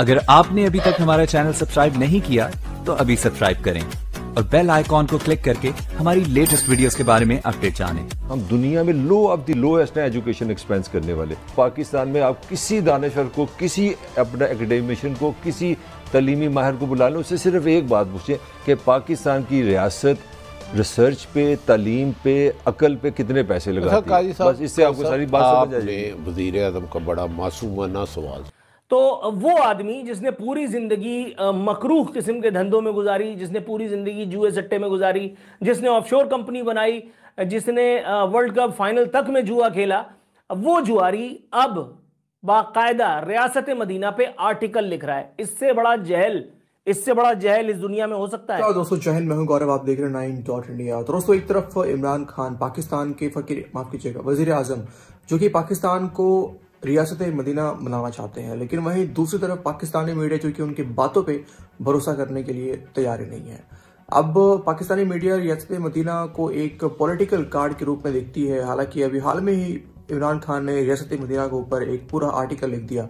अगर आपने अभी तक हमारा चैनल सब्सक्राइब नहीं किया तो अभी सब्सक्राइब करें और बेल आइकॉन को क्लिक करके हमारी लेटेस्ट वीडियोस के बारे में अपडेट जानें। हम दुनिया में लो ऑफ दी लोएस्ट है एजुकेशन एक्सपेंस करने वाले पाकिस्तान में आप किसी दानश्वर को किसी अपना एकेडमिशन को किसी तलीमी माहिर को बुला लें उससे सिर्फ एक बात पूछें कि पाकिस्तान की रियासत रिसर्च पे तलीम पे अकल पे कितने पैसे अच्छा, लगाती है बस इससे आपको सारी बात समझ आ जाएगी वजीर अजम का बड़ा मासूमाना सवाल तो वो आदमी जिसने पूरी जिंदगी मकरूह किस्म के धंधों में गुजारी जिसने पूरी जिंदगी जुए सट्टे में गुजारी जिसने ऑफशोर कंपनी बनाई जिसने वर्ल्ड कप फाइनल तक में जुआ खेला वो जुआरी अब बाकायदा रियासत मदीना पे आर्टिकल लिख रहा है इससे बड़ा जहल इससे बड़ा जहल इस दुनिया में हो सकता है तो दोस्तों जहल मैं हूं गौरव आप देख रहे हैं नाइन डॉट इंडिया तो दोस्तों एक तरफ इमरान खान पाकिस्तान के फकीर माफ कीजिएगा वजीर आजम जो कि पाकिस्तान को रियासत मदीना बनाना चाहते हैं लेकिन वहीं दूसरी तरफ पाकिस्तानी मीडिया जो कि उनकी बातों पे भरोसा करने के लिए तैयार ही नहीं है अब पाकिस्तानी मीडिया रियासत मदीना को एक पॉलिटिकल कार्ड के रूप में देखती है हालांकि अभी हाल में ही इमरान खान ने रियासत मदीना के ऊपर एक पूरा आर्टिकल लिख दिया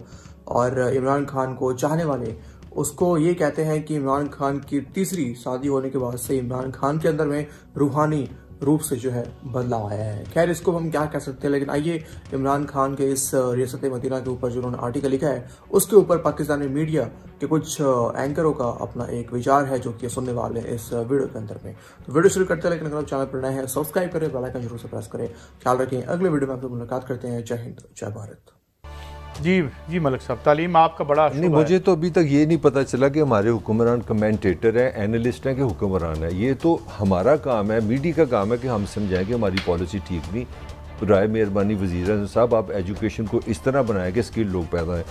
और इमरान खान को चाहने वाले उसको ये कहते हैं कि इमरान खान की तीसरी शादी होने के बाद से इमरान खान के अंदर में रूहानी रूप से जो है बदलाव आया है खैर इसको हम क्या कह सकते हैं लेकिन आइए इमरान खान के इस रियासत मदीना के ऊपर जो उन्होंने आर्टिकल लिखा है उसके ऊपर पाकिस्तानी मीडिया के कुछ एंकरों का अपना एक विचार है जो कि सुनने वाले हैं इस वीडियो के अंदर में तो वीडियो शुरू करते हैं लेकिन अगर आप चैनल पर नए हैं सब्सक्राइब करें बेलाइकन जरूर से प्रेस करें ख्याल रखें अगले वीडियो में आप लोग मुलाकात करते हैं जय हिंद जय भारत जी जी मलिक साहब तालीम आपका बड़ा नहीं मुझे तो अभी तक ये नहीं पता चला कि हमारे हुक्मरान कमेंटेटर हैं एनालिस्ट हैं कि हुक्मरान है ये तो हमारा काम है मीडिया का काम है कि हम समझाएं कि हमारी पॉलिसी ठीक नहीं राय मेहरबानी वजीर अजम साहब आप एजुकेशन को इस तरह बनाएं कि स्किल लोग पैदा हैं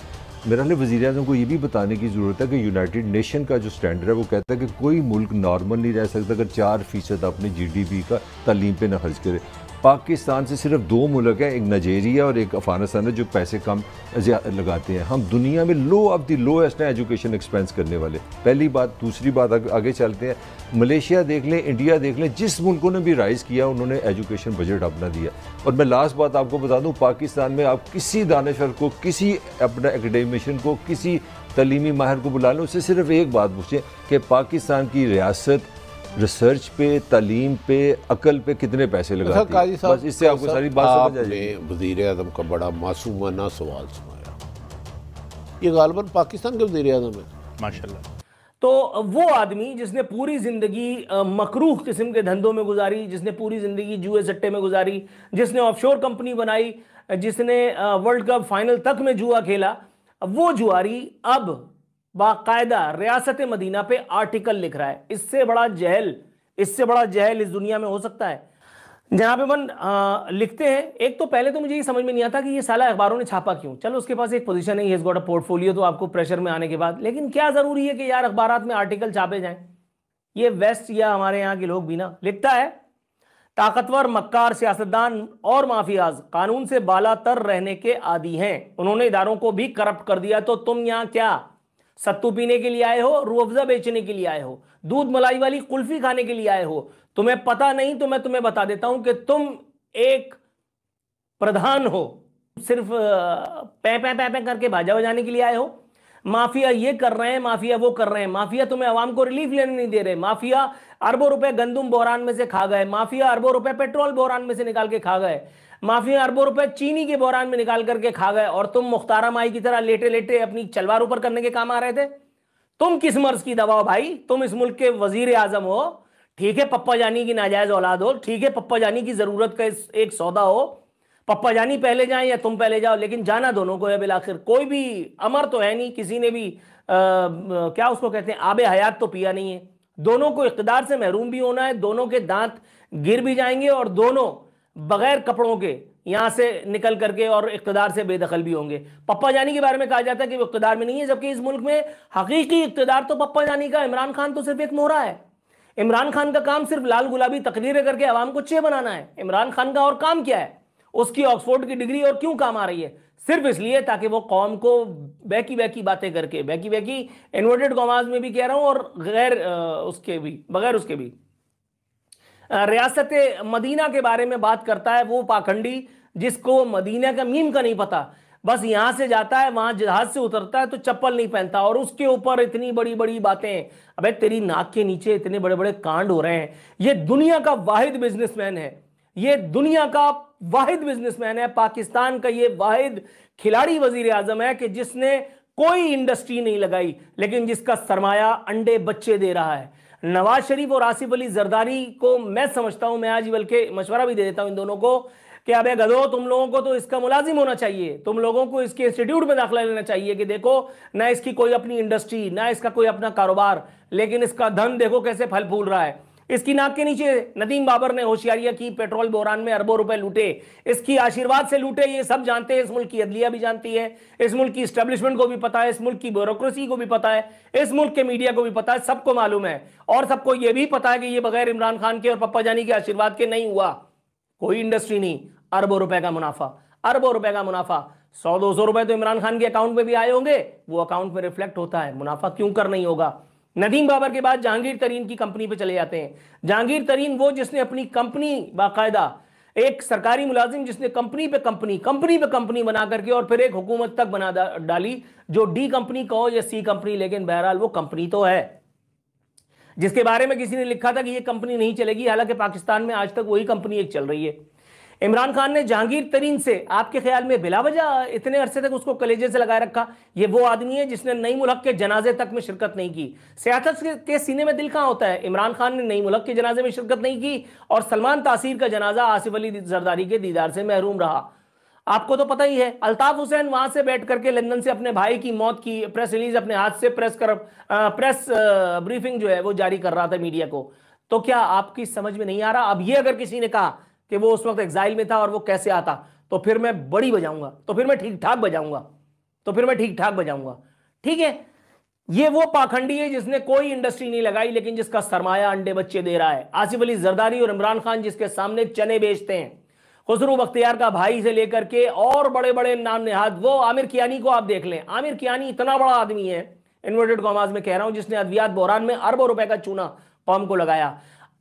मेरा लिए वजी अजम को ये भी बताने की ज़रूरत है कि यूनाइट नेशन का जो स्टैंडर्ड है वो कहता है कि कोई मुल्क नॉर्मल नहीं रह सकता अगर चार फ़ीसद अपने जी डी पी का तालीम पर ना खर्च करे पाकिस्तान से सिर्फ दो मुल्क हैं एक नजेरिया और एक अफगानिस्तान है जो पैसे कम लगाते हैं हम दुनिया में लो ऑफ दी लोएस्ट हैं एजुकेशन एक्सपेंस करने वाले पहली बात दूसरी बात आगे चलते हैं मलेशिया देख लें इंडिया देख लें जिस मुल्कों ने भी राइज़ किया उन्होंने एजुकेशन बजट अपना दिया और मैं लास्ट बात आपको बता दूँ पाकिस्तान में आप किसी दानश्वर को किसी अपना एकेडमिशन को किसी तलीमी माहिर को बुला लें उससे सिर्फ एक बात पूछें कि पाकिस्तान की रियासत रिसर्च पे तालीम पे अकल पे कितने पैसे अच्छा, लगाते हैं बस इससे आपको सारी बात समझ आ जाएगी वजीर आजम का बड़ा मासूमाना सवाल सुनाया ये गालबन पाकिस्तान के वजीर आजम है माशा तो वो आदमी जिसने पूरी ज़िंदगी मकरूह किस्म के धंधों में गुजारी जिसने पूरी ज़िंदगी जुए सट्टे में गुजारी जिसने ऑफशोर कंपनी बनाई जिसने वर्ल्ड कप फाइनल तक में जुआ खेला वो जुआरी अब बाकायदा रियासत मदीना पे आर्टिकल लिख रहा है इससे बड़ा जहल इससे बड़ा जहल इस दुनिया में हो सकता है जनाब मन लिखते हैं एक तो पहले तो मुझे ये समझ में नहीं आता कि ये साला अखबारों ने छापा क्यों चलो उसके पास एक पोजीशन है गॉट अ पोर्टफोलियो तो आपको प्रेशर में आने के बाद लेकिन क्या ज़रूरी है कि यार अखबार में आर्टिकल छापे जाए ये वेस्ट या हमारे यहाँ के लोग भी ना लिखता है ताकतवर मक्कार सियासतदान और माफियाज कानून से बाला तर रहने के आदि हैं उन्होंने इदारों को भी करप्ट कर दिया तो तुम यहाँ क्या सत्तू पीने के लिए आए हो रू अफजा बेचने के लिए आए हो दूध मलाई वाली कुल्फी खाने के लिए आए हो तुम्हें पता नहीं तो मैं तुम्हें बता देता हूं कि तुम एक प्रधान हो सिर्फ पै पै पै पै करके भाजा बजाने के लिए आए हो माफिया ये कर रहे हैं माफिया वो कर रहे हैं माफिया तुम्हें आवाम को रिलीफ लेने नहीं दे रहे माफिया अरबों रुपए गंदुम बोहरान में से खा गए माफिया अरबों रुपए पेट्रोल बोरान में से निकाल के खा गए माफी अरबों रुपए चीनी के बोरान में निकाल करके खा गए और तुम मुख्तारा माई की तरह लेटे लेटे अपनी चलवार ऊपर करने के काम आ रहे थे तुम किस मर्ज की हो भाई तुम इस मुल्क के वजीर आजम हो ठीक है पप्पा जानी की नाजायज औलाद हो ठीक है पप्पा जानी की जरूरत का एक सौदा हो पप्पा जानी पहले जाए या तुम पहले जाओ लेकिन जाना दोनों को है आखिर कोई भी अमर तो है नहीं किसी ने भी आ, क्या उसको कहते हैं आब हयात तो पिया नहीं है दोनों को इकदार से महरूम भी होना है दोनों के दांत गिर भी जाएंगे और दोनों बगैर कपड़ों के यहाँ से निकल करके और इकतदार से बेदखल भी होंगे पप्पा जानी के बारे में कहा जाता है कि वो इकतदार में नहीं है जबकि इस मुल्क में हकीकी इकतदार तो पप्पा जानी का इमरान खान तो सिर्फ एक मोहरा है इमरान खान का काम सिर्फ लाल गुलाबी तकरीरें करके अवाम को चे बनाना है इमरान खान का और काम क्या है उसकी ऑक्सफोर्ड की डिग्री और क्यों काम आ रही है सिर्फ इसलिए ताकि वो कौम को बैकी बैकी बातें करके बैकी बैकी इन्वर्टेड कॉमाज में भी कह रहा हूँ और गैर उसके भी बगैर उसके भी रियासत मदीना के बारे में बात करता है वो पाखंडी जिसको मदीना का मीम का नहीं पता बस यहाँ से जाता है वहां जहाज से उतरता है तो चप्पल नहीं पहनता और उसके ऊपर इतनी बड़ी बड़ी बातें अबे तेरी नाक के नीचे इतने बड़े बड़े कांड हो रहे हैं ये दुनिया का वाहिद बिजनेसमैन है ये दुनिया का वाहिद बिजनेसमैन है पाकिस्तान का ये वाहिद खिलाड़ी वजीर आजम है कि जिसने कोई इंडस्ट्री नहीं लगाई लेकिन जिसका सरमाया अंडे बच्चे दे रहा है नवाज शरीफ और आसिफ अली जरदारी को मैं समझता हूं मैं आज बल्कि मशवरा भी दे देता हूं इन दोनों को कि अब गधो तुम लोगों को तो इसका मुलाजिम होना चाहिए तुम लोगों को इसके इंस्टीट्यूट में दाखिला लेना चाहिए कि देखो ना इसकी कोई अपनी इंडस्ट्री ना इसका कोई अपना कारोबार लेकिन इसका धन देखो कैसे फल फूल रहा है इसकी नाक के नीचे नदीम बाबर ने होशियारियां की पेट्रोल बोरान में अरबों रुपए लूटे इसकी आशीर्वाद से लूटे ये सब जानते हैं इस मुल्क की अदलिया भी जानती है इस मुल्क की स्टेब्लिशमेंट को भी पता है इस मुल्क की ब्यूरोक्रेसी को भी पता है इस मुल्क के मीडिया को भी पता है सबको मालूम है और सबको यह भी पता है कि ये बगैर इमरान खान के और पप्पा जानी के आशीर्वाद के नहीं हुआ कोई इंडस्ट्री नहीं अरबों रुपए का मुनाफा अरबों रुपए का मुनाफा सौ दो सौ रुपए तो इमरान खान के अकाउंट में भी आए होंगे वो अकाउंट में रिफ्लेक्ट होता है मुनाफा क्यों कर नहीं होगा नदीम बाबर के बाद जहांगीर तरीन की कंपनी पे चले जाते हैं जहांगीर तरीन वो जिसने अपनी कंपनी बाकायदा एक सरकारी मुलाजिम जिसने कंपनी पे कंपनी कंपनी पे कंपनी बना करके और फिर एक हुकूमत तक बना डाली जो डी कंपनी कहो या सी कंपनी लेकिन बहरहाल वो कंपनी तो है जिसके बारे में किसी ने लिखा था कि ये कंपनी नहीं चलेगी हालांकि पाकिस्तान में आज तक वही कंपनी एक चल रही है इमरान खान ने जहांगीर तरीन से आपके ख्याल में बिलावजा इतने अरसे तक उसको कलेजे से लगाए रखा ये वो आदमी है जिसने नई मुल्क के जनाजे तक में शिरकत नहीं की सियासत के सीने में दिल कहाँ होता है इमरान खान ने नई मुल्क के जनाजे में शिरकत नहीं की और सलमान तासीर का जनाजा आसिफ अली जरदारी के दीदार से महरूम रहा आपको तो पता ही है अल्ताफ हुसैन वहां से बैठ करके लंदन से अपने भाई की मौत की प्रेस रिलीज अपने हाथ से प्रेस कर प्रेस ब्रीफिंग जो है वो जारी कर रहा था मीडिया को तो क्या आपकी समझ में नहीं आ रहा अब ये अगर किसी ने कहा कि वो उस वक्त एग्जाइल में था और वो कैसे आता तो फिर मैं बड़ी बजाऊंगा तो फिर मैं ठीक ठाक बजाऊंगा तो फिर मैं ठीक ठाक बजाऊंगा ठीक है ये वो पाखंडी है जिसने कोई इंडस्ट्री नहीं लगाई लेकिन जिसका सरमाया अंडे बच्चे दे रहा है आसिफ अली जरदारी और इमरान खान जिसके सामने चने बेचते हैं खुसरू बख्तियार का भाई से लेकर के और बड़े बड़े नाम नेहाद वो आमिर कियानी को आप देख लें आमिर कियानी इतना बड़ा आदमी है इन्वर्टेड कॉमाज में कह रहा हूं जिसने अद्वियात बहरान में अरबों रुपए का चूना कौम को लगाया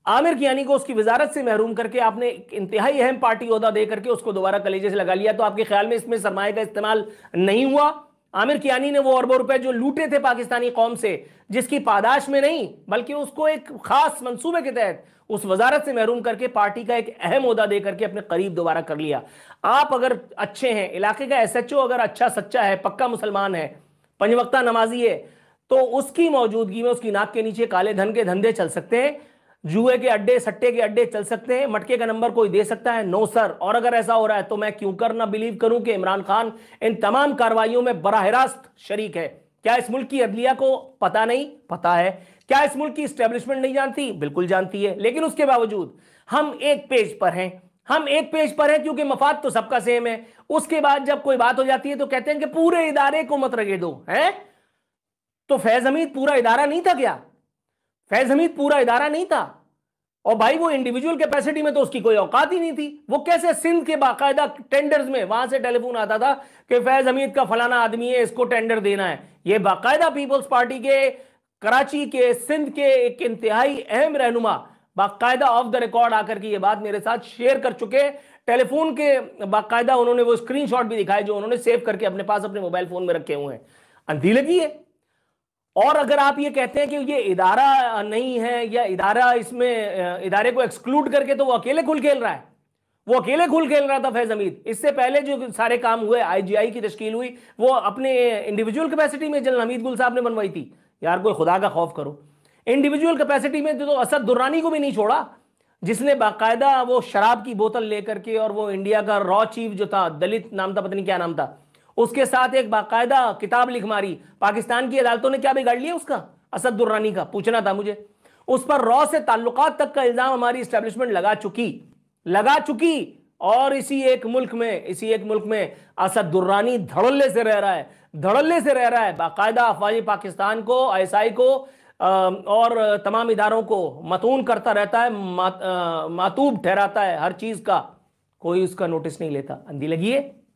आमिर कियानी को उसकी वजारत से महरूम करके आपने एक इंतहाई अहम पार्टी अहदा दे करके उसको दोबारा कलेजे से लगा लिया तो आपके ख्याल में इसमें सरमाए का इस्तेमाल नहीं हुआ आमिर कियानी ने वो अरबों रुपए जो लूटे थे पाकिस्तानी कौम से जिसकी पादाश में नहीं बल्कि उसको एक खास मंसूबे के तहत उस वजारत से महरूम करके पार्टी का एक अहम अहदा दे करके अपने करीब दोबारा कर लिया आप अगर अच्छे हैं इलाके का एस एच ओ अगर अच्छा सच्चा है पक्का मुसलमान है पंजवक्ता नमाजी है तो उसकी मौजूदगी में उसकी नाक के नीचे काले धन के धंधे चल सकते हैं जुए के अड्डे सट्टे के अड्डे चल सकते हैं मटके का नंबर कोई दे सकता है नो सर और अगर ऐसा हो रहा है तो मैं क्यों कर ना बिलीव करूं कि इमरान खान इन तमाम कार्रवाइयों में बराह रास्त शरीक है क्या इस मुल्क की अदलिया को पता नहीं पता है क्या इस मुल्क की स्टेब्लिशमेंट नहीं जानती बिल्कुल जानती है लेकिन उसके बावजूद हम एक पेज पर हैं हम एक पेज पर हैं क्योंकि मफाद तो सबका सेम है उसके बाद जब कोई बात हो जाती है तो कहते हैं कि पूरे इदारे को मत रगे दो है तो फैज हमीद पूरा इदारा नहीं था क्या फैज हमीद पूरा इदारा नहीं था और भाई वो इंडिविजुअल कैपेसिटी में तो उसकी कोई औकात ही नहीं थी वो कैसे सिंध के बाकायदा टेंडर्स में वहां से टेलीफोन आता था कि फैज हमीद का फलाना आदमी है इसको टेंडर देना है ये बाकायदा पीपल्स पार्टी के कराची के सिंध के एक इंतहाई अहम रहनुमा बाकायदा ऑफ द रिकॉर्ड आकर के ये बात मेरे साथ शेयर कर चुके टेलीफोन के बाकायदा उन्होंने वो स्क्रीनशॉट भी दिखाए जो उन्होंने सेव करके अपने पास अपने मोबाइल फोन में रखे हुए हैं अंधी लगी है और अगर आप ये कहते हैं कि ये इदारा नहीं है या इदारा इसमें इदारे को एक्सक्लूड करके तो वो अकेले खुल खेल रहा है वो अकेले खुल खेल रहा था फैज हमीद इससे पहले जो सारे काम हुए आईजीआई की तश्कील हुई वो अपने इंडिविजुअल कैपेसिटी में जनरल हमीद गुल साहब ने बनवाई थी यार कोई खुदा का खौफ करो इंडिविजुअल कैपेसिटी में तो असद दुर्रानी को भी नहीं छोड़ा जिसने बाकायदा वो शराब की बोतल लेकर के और वो इंडिया का रॉ चीफ जो था दलित नाम था पता नहीं क्या नाम था उसके साथ एक बाकायदा किताब लिख मारी पाकिस्तान की अदालतों ने क्या बिगाड़ लिया उसका असदुर्रानी का पूछना था मुझे उस पर रॉ से ताल्लुक तक का इल्जाम हमारी स्टैब्लिशमेंट लगा चुकी लगा चुकी और इसी एक मुल्क में इसी एक मुल्क में असद दुर्रानी धड़ल्ले से रह रहा है धड़ल्ले से रह रहा है बाकायदा अफवाज पाकिस्तान को आई को और तमाम इदारों को मतून करता रहता है मातूब ठहराता है हर चीज़ का कोई उसका नोटिस नहीं लेता अंधी लगी है